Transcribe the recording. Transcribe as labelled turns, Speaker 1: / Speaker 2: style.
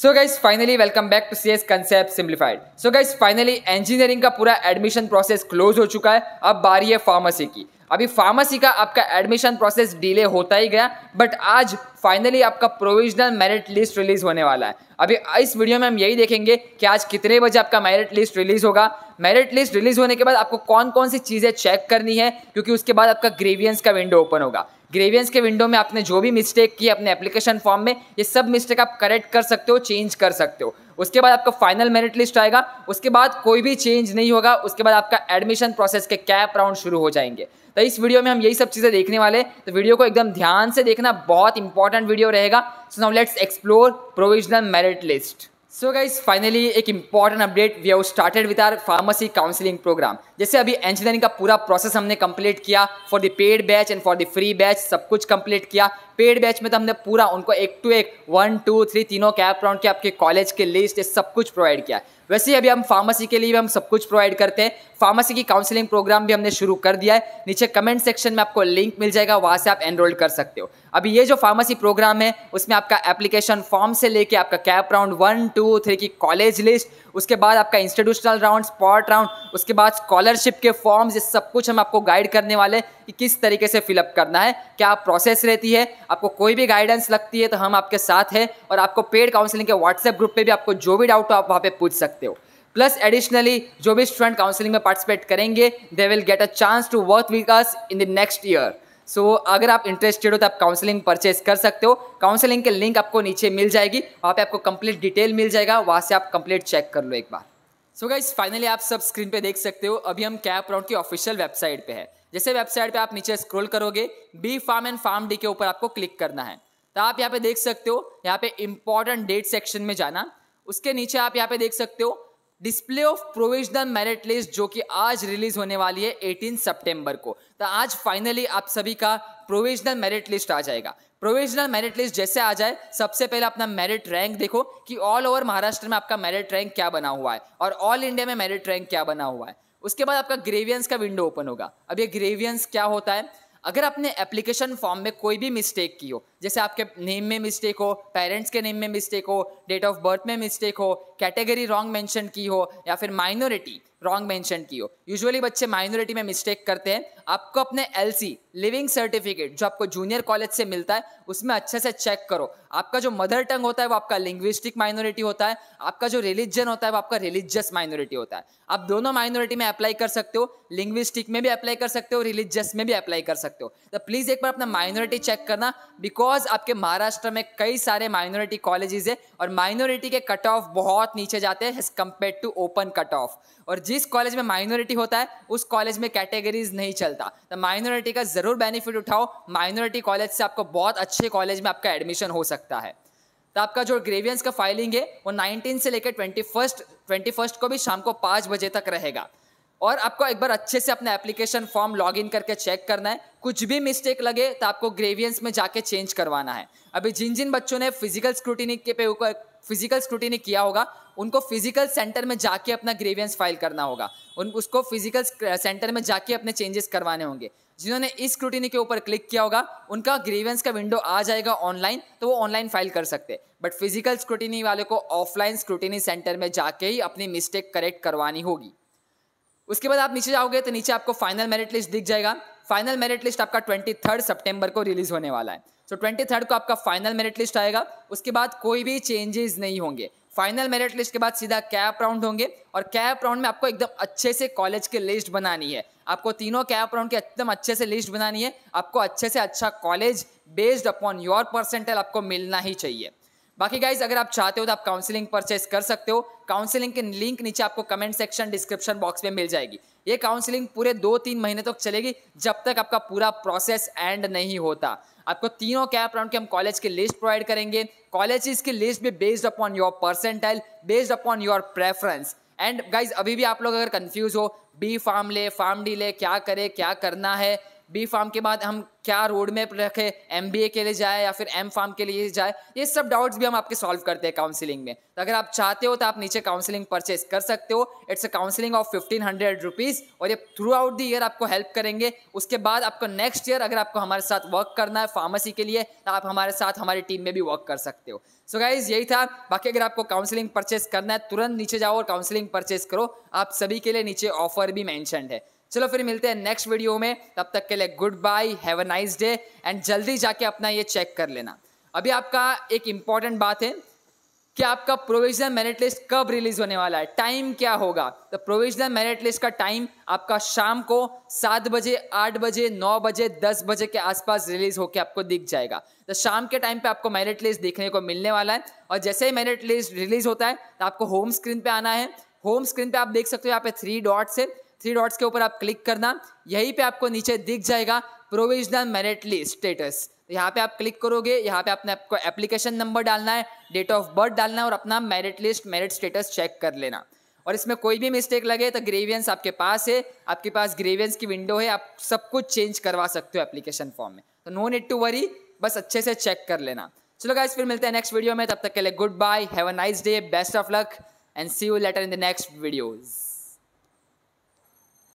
Speaker 1: so guys finally welcome back to C S concept simplified so guys finally engineering का पूरा admission process close हो चुका है अब बारी है फार्मेसी की अभी फार्मेसी का आपका एडमिशन प्रोसेस डिले होता ही गया बट आज फाइनली आपका प्रोविजनल मेरिट लिस्ट रिलीज होने वाला है अभी इस वीडियो में हम यही देखेंगे कि आज कितने बजे आपका मेरिट लिस्ट रिलीज होगा मेरिट लिस्ट रिलीज होने के बाद आपको कौन कौन सी चीज़ें चेक करनी है क्योंकि उसके बाद आपका ग्रेवियंस का विंडो ओपन होगा ग्रेवियंस के विंडो में आपने जो भी मिस्टेक की अपने एप्लीकेशन फॉर्म में ये सब मिस्टेक आप करेक्ट कर सकते हो चेंज कर सकते हो उसके बाद आपका फाइनल मेरिट लिस्ट आएगा उसके बाद कोई भी चेंज नहीं होगा उसके बाद आपका एडमिशन प्रोसेस के कैप राउंड शुरू हो जाएंगे तो इस वीडियो में हम यही सब चीज़ें देखने वाले तो वीडियो को एकदम ध्यान से देखना बहुत इंपॉर्टेंट वीडियो रहेगा so now let's explore provisional merit list so guys finally एक important update we have started with our pharmacy counselling program जैसे अभी इंजीनियरिंग का पूरा प्रोसेस हमने कंप्लीट किया for the paid batch and for the free batch सब कुछ complete किया पेड बैच में तो हमने पूरा उनको एक टू एक वन टू थ्री तीनों कैप राउंड के आपके कॉलेज के लिस्ट सब कुछ प्रोवाइड किया वैसे ही अभी हम फार्मेसी के लिए भी हम सब कुछ प्रोवाइड करते हैं फार्मेसी की काउंसलिंग प्रोग्राम भी हमने शुरू कर दिया है नीचे कमेंट सेक्शन में आपको लिंक मिल जाएगा वहाँ से आप एनरोल कर सकते हो अभी ये जो फार्मेसी प्रोग्राम है उसमें आपका एप्लीकेशन फॉर्म से लेके आपका CAP round one two three की कॉलेज लिस्ट उसके बाद आपका इंस्टीट्यूशनल राउंड स्पॉट राउंड उसके बाद स्कॉलरशिप के फॉर्म्स ये सब कुछ हम आपको गाइड करने वाले कि किस तरीके से फिलअप करना है क्या प्रोसेस रहती है आपको कोई भी गाइडेंस लगती है तो हम आपके साथ हैं और आपको पेड काउंसलिंग के व्हाट्सएप ग्रुप पर भी आपको जो भी डाउट हो आप वहाँ पर पूछ सकते हो प्लस एडिशनली जो भी स्टूडेंट काउंसलिंग में पार्टिसिपेट करेंगे they will get a chance to work with us in the next year so अगर आप इंटरेस्टेड हो तो आप काउंसलिंग परचेज कर सकते हो काउंसलिंग के लिंक आपको नीचे मिल जाएगी वहाँ पे आपको कंप्लीट डिटेल मिल जाएगा वहाँ से आप कंप्लीट चेक कर लो एक बार सो गाइज फाइनली आप सब स्क्रीन पे देख सकते हो अभी हम कैप राउंड की ऑफिशियल वेबसाइट पे है जैसे वेबसाइट पे आप नीचे स्क्रॉल करोगे B pharm and pharm D के ऊपर आपको क्लिक करना है तो आप यहाँ पे देख सकते हो यहाँ पे इंपॉर्टेंट डेट सेक्शन में जाना उसके नीचे आप यहाँ पे देख सकते हो display of provisional merit list जो कि आज रिलीज होने वाली है एटीन सेप्टेम्बर को तो आज फाइनली आप सभी का प्रोविजनल मेरिट लिस्ट आ जाएगा प्रोविजनल मेरिट लिस्ट जैसे आ जाए सबसे पहले अपना मेरिट रैंक देखो कि ऑल ओवर महाराष्ट्र में आपका मेरिट रैंक क्या बना हुआ है और ऑल इंडिया में मेरिट रैंक क्या बना हुआ है उसके बाद आपका ग्रेवियंस का विंडो ओपन होगा अब ये ग्रेवियंस क्या होता है अगर आपने एप्लीकेशन फॉर्म में कोई भी मिस्टेक की हो जैसे आपके नेम में मिस्टेक हो पेरेंट्स के नेम में मिस्टेक हो डेट ऑफ बर्थ में मिस्टेक हो कैटेगरी रॉन्ग मेंशन की हो या फिर माइनॉरिटी रॉन्ग मेंशन की हो यूजुअली बच्चे माइनॉरिटी में मिस्टेक करते हैं आपको अपने एल लिविंग सर्टिफिकेट जो आपको जूनियर कॉलेज से मिलता है उसमें अच्छे से चेक करो आपका जो मदर टंग होता है वो आपका लिंग्विस्टिक माइनॉरिटी होता है आपका जो रिलीजन होता है वो आपका रिलीजियस माइनॉरिटी होता है आप दोनों माइनॉरिटी में अप्लाई कर सकते हो लिंग्विस्टिक में भी अप्लाई कर सकते हो रिलीजियस में भी अप्लाई कर सकते हो तो प्लीज़ एक बार अपना माइनॉरिटी चेक करना बिकॉज आपके महाराष्ट्र में कई सारे माइनॉरिटी कॉलेजेस है और माइनॉरिटी के कट ऑफ बहुत नीचे जाते हैं as compare to open cut off और जिस जिस कॉलेज में माइनॉरिटी होता है उस कॉलेज में कैटेगरीज नहीं चलता तो माइनॉरिटी का ज़रूर बेनिफिट उठाओ माइनॉरिटी कॉलेज से आपको बहुत अच्छे कॉलेज में आपका एडमिशन हो सकता है तो आपका जो ग्रेवियंस का फाइलिंग है वो 19 से लेकर ट्वेंटी फर्स्ट ट्वेंटी फर्स्ट को भी शाम को पाँच बजे तक रहेगा और आपको एक बार अच्छे से अपना एप्लीकेशन फॉर्म लॉग इन करके चेक करना है कुछ भी मिस्टेक लगे तो आपको ग्रेवियंस में जाके चेंज करवाना है अभी जिन जिन बच्चों ने फिजिकल स्क्रूटिनी के पे फिजिकल स्क्रूटिनी किया होगा उनको फिजिकल सेंटर में जाके अपना ग्रेवियंस फाइल करना होगा उन उसको फिजिकल सेंटर में जाके अपने चेंजेस करवाने होंगे जिन्होंने इस स्क्रूटिनी के ऊपर क्लिक किया होगा उनका ग्रेवियंस का विंडो आ जाएगा ऑनलाइन तो वो ऑनलाइन फाइल कर सकते हैं बट फिजिकल स्क्रूटिनी वाले को ऑफलाइन स्क्रूटिनी सेंटर में जाके ही अपनी मिस्टेक करेक्ट करवानी होगी उसके बाद आप नीचे जाओगे तो नीचे आपको फाइनल मेरिट लिस्ट दिख जाएगा फाइनल मेरिट लिस्ट आपका ट्वेंटी थर्ड को रिलीज होने वाला है सो ट्वेंटी थर्ड को आपका फाइनल मेरिट लिस्ट आएगा उसके बाद कोई भी चेंजेस नहीं होंगे फाइनल मेरिट लिस्ट के बाद सीधा कैप राउंड होंगे और कैप राउंड में आपको एकदम अच्छे से कॉलेज की लिस्ट बनानी है आपको तीनों कैप राउंड की एकदम अच्छे से लिस्ट बनानी है आपको अच्छे से अच्छा college based upon your percentage आपको मिलना ही चाहिए बाकी गाइज अगर आप चाहते हो तो आप काउंसलिंग परचेस कर सकते हो काउंसलिंग के लिंक नीचे आपको कमेंट सेक्शन डिस्क्रिप्शन बॉक्स में मिल जाएगी ये काउंसलिंग पूरे दो तीन महीने तक तो चलेगी जब तक आपका पूरा प्रोसेस एंड नहीं होता आपको तीनों कैप राउंड के हम कॉलेज की लिस्ट प्रोवाइड करेंगे कॉलेज की लिस्ट भी based upon your percentile based upon your preference and guys अभी भी आप लोग अगर कंफ्यूज हो बी फार्म ले फार्म डी ले क्या करे क्या करना है बी फार्म के बाद हम क्या रोड मैप रखे एम के लिए जाए या फिर एम फार्म के लिए जाए ये सब डाउट्स भी हम आपके सॉल्व करते हैं काउंसिलिंग में तो अगर आप चाहते हो तो आप नीचे काउंसिलिंग परचेस कर सकते हो it's a counselling of fifteen hundred rupees और ये थ्रू आउट द ईयर आपको हेल्प करेंगे उसके बाद आपको नेक्स्ट ईयर अगर आपको हमारे साथ वर्क करना है फार्मेसी के लिए तो आप हमारे साथ हमारी टीम में भी वर्क कर सकते हो सो गाइज यही था बाकी अगर आपको काउंसलिंग परचेस करना है तुरंत नीचे जाओ और काउंसलिंग परचेस करो आप सभी के लिए नीचे ऑफर भी मैंशनड है चलो फिर मिलते हैं नेक्स्ट वीडियो में तब तक के लिए goodbye have a nice day and जल्दी जाके अपना ये चेक कर लेना अभी आपका एक इंपॉर्टेंट बात है कि आपका प्रोविजनल मेरिट लिस्ट कब रिलीज होने वाला है टाइम क्या होगा तो प्रोविजनल मेरिट लिस्ट का टाइम आपका शाम को सात बजे आठ बजे नौ बजे दस बजे के आसपास रिलीज होकर आपको दिख जाएगा तो शाम के टाइम पे आपको मेरिट लिस्ट देखने को मिलने वाला है और जैसे ही मेरिट लिस्ट रिलीज होता है तो आपको होम स्क्रीन पे आना है होम स्क्रीन पे आप देख सकते हो यहाँ पे थ्री डॉट्स है थ्री डॉट्स के ऊपर आप क्लिक करना यहीं पे आपको नीचे दिख जाएगा प्रोविजनल मेरिट लिस्ट स्टेटस यहाँ पे आप क्लिक करोगे यहाँ पे आपने आपको एप्लीकेशन नंबर डालना है डेट ऑफ बर्थ डालना है और अपना merit list merit status check कर लेना और इसमें कोई भी मिस्टेक लगे तो ग्रेवियंस आपके पास है आपके पास ग्रेवियंस की विंडो है आप सब कुछ चेंज करवा सकते हो एप्लीकेशन फॉर्म में तो नो नीड टू वरी बस अच्छे से चेक कर लेना चलो गाइस फिर मिलते हैं नेक्स्ट वीडियो में तब तक के लिए goodbye have a nice day best of luck and see you later in the next videos